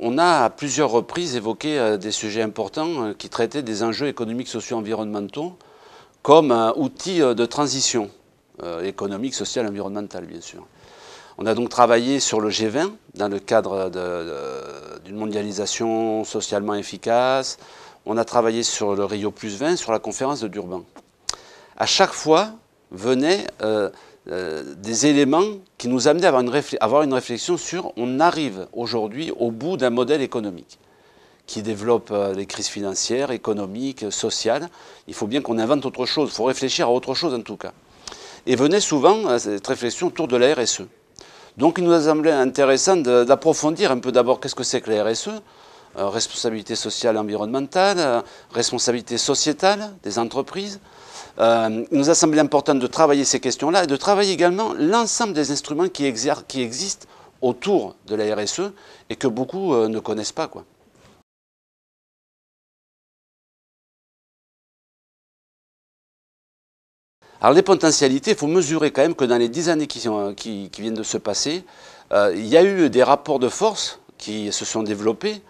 On a à plusieurs reprises évoqué euh, des sujets importants euh, qui traitaient des enjeux économiques, sociaux, environnementaux comme euh, outil de transition économique, sociale, environnementale, bien sûr. On a donc travaillé sur le G20 dans le cadre d'une mondialisation socialement efficace. On a travaillé sur le Rio Plus 20, sur la conférence de Durban. À chaque fois venait euh, des éléments qui nous amenaient à avoir une, réflexion sur on arrive aujourd'hui au bout d'un modèle économique qui développe les euh, crises financières, économiques, sociales. Il faut bien qu'on invente autre chose, il faut réfléchir à autre chose en tout cas. Et venait souvent à euh, cette réflexion autour de la RSE. Donc il nous a semblé intéressant d'approfondir un peu d'abord qu'est-ce que c'est que la RSE, responsabilité sociale et environnementale, responsabilité sociétale des entreprises, euh, il nous a semblé important de travailler ces questions-là et de travailler également l'ensemble des instruments qui, existent autour de la RSE et que beaucoup euh, ne connaissent pas. Alors les potentialités, il faut mesurer quand même que dans les dix années qui, viennent de se passer, euh, il y a eu des rapports de force qui se sont développés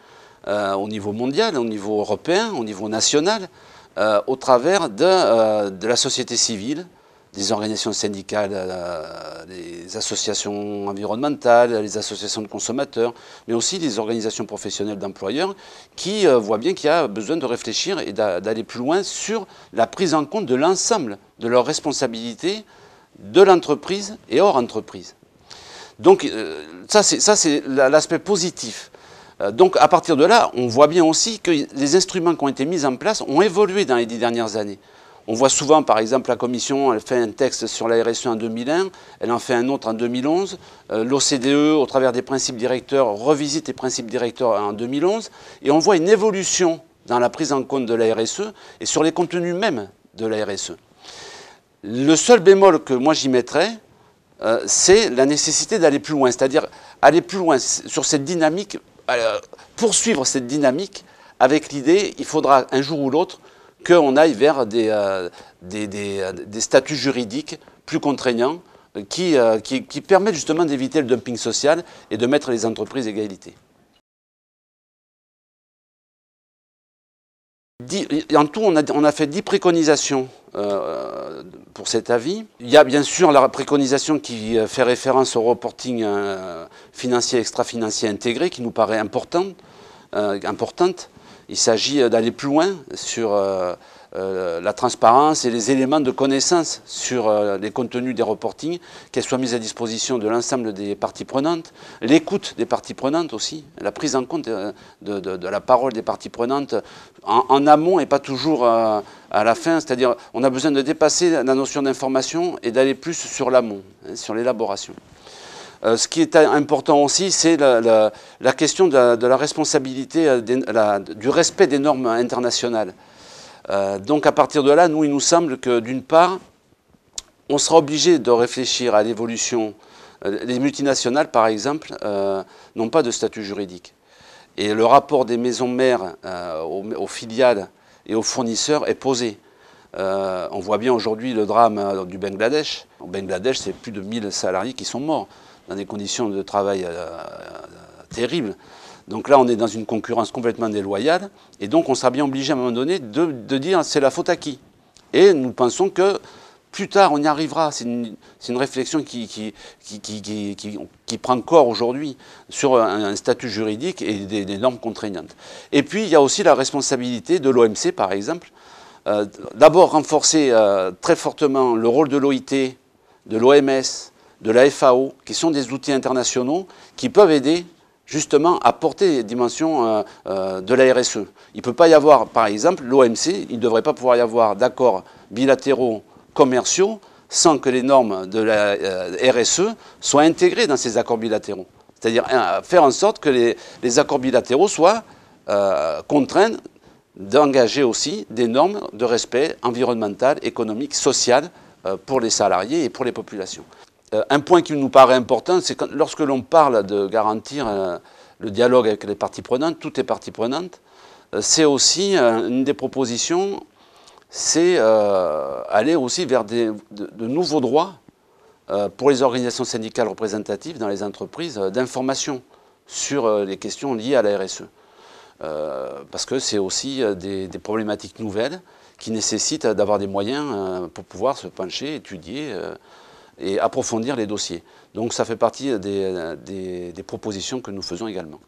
au niveau mondial, au niveau européen, au niveau national. Euh, au travers euh, de, la société civile, des organisations syndicales, euh, des associations environnementales, les associations de consommateurs, mais aussi des organisations professionnelles d'employeurs qui voient bien qu'il y a besoin de réfléchir et d'aller plus loin sur la prise en compte de l'ensemble de leurs responsabilités de l'entreprise et hors entreprise. Donc ça, c'est l'aspect positif. Euh, donc à partir de là, on voit bien aussi que les instruments qui ont été mis en place ont évolué dans les dix dernières années. On voit souvent, par exemple, la Commission, elle fait un texte sur la RSE en 2001, elle en fait un autre en 2011. Euh, L'OCDE, au travers des principes directeurs, revisite les principes directeurs en 2011. Et on voit une évolution dans la prise en compte de la RSE et sur les contenus même de la RSE. Le seul bémol que moi j'y mettrais, euh, c'est la nécessité d'aller plus loin, c'est-à-dire aller plus loin sur cette dynamique euh, poursuivre cette dynamique avec l'idée, il faudra un jour ou l'autre qu'on aille vers des, euh, euh, statuts juridiques plus contraignants qui, permettent justement d'éviter le dumping social et de mettre les entreprises à égalité. En tout, on a, on a fait 10 préconisations euh, pour cet avis. Il y a bien sûr la préconisation qui euh, fait référence au reporting euh, financier extra-financier intégré qui nous paraît importante. Il s'agit d'aller plus loin sur euh, la transparence et les éléments de connaissance sur euh, les contenus des reportings, qu'elles soient mises à disposition de l'ensemble des parties prenantes, l'écoute des parties prenantes aussi, la prise en compte euh, de, la parole des parties prenantes en, amont et pas toujours à la fin, c'est-à-dire on a besoin de dépasser la notion d'information et d'aller plus sur l'amont, hein, sur l'élaboration. ce qui est important aussi, c'est la, question de la, responsabilité, du respect des normes internationales. Euh, donc à partir de là, nous, il nous semble que d'une part, on sera obligé de réfléchir à l'évolution. Euh, les multinationales, par exemple, euh, n'ont pas de statut juridique. Et le rapport des maisons mères aux, filiales et aux fournisseurs est posé. on voit bien aujourd'hui le drame du Bangladesh. Au Bangladesh, c'est plus de 1000 salariés qui sont morts dans des conditions de travail terribles. Donc là, on est dans une concurrence complètement déloyale, et donc on sera bien obligé à un moment donné de, dire c'est la faute à qui. Et nous pensons que plus tard, on y arrivera. C'est une, réflexion qui, prend corps aujourd'hui sur un, statut juridique et des, normes contraignantes. Et puis, il y a aussi la responsabilité de l'OMC, par exemple. Euh, d'abord, renforcer euh, très fortement le rôle de l'OIT, de l'OMS, de la FAO, qui sont des outils internationaux qui peuvent aider justement apporter les dimensions euh, euh, de la RSE. Il ne peut pas y avoir, par exemple, l'OMC, il ne devrait pas pouvoir y avoir d'accords bilatéraux commerciaux sans que les normes de la euh, RSE soient intégrées dans ces accords bilatéraux. C'est-à-dire faire en sorte que les, accords bilatéraux soient contraints d'engager aussi des normes de respect environnemental, économique, social pour les salariés et pour les populations. Euh, un point qui nous paraît important, c'est que lorsque l'on parle de garantir euh, le dialogue avec les parties prenantes, toutes les parties prenantes, euh, c'est aussi une des propositions, c'est aller aussi vers de, nouveaux droits pour les organisations syndicales représentatives dans les entreprises d'information sur les questions liées à la RSE. parce que c'est aussi des, problématiques nouvelles qui nécessitent d'avoir des moyens pour pouvoir se pencher, étudier et approfondir les dossiers. Donc ça fait partie des, propositions que nous faisons également.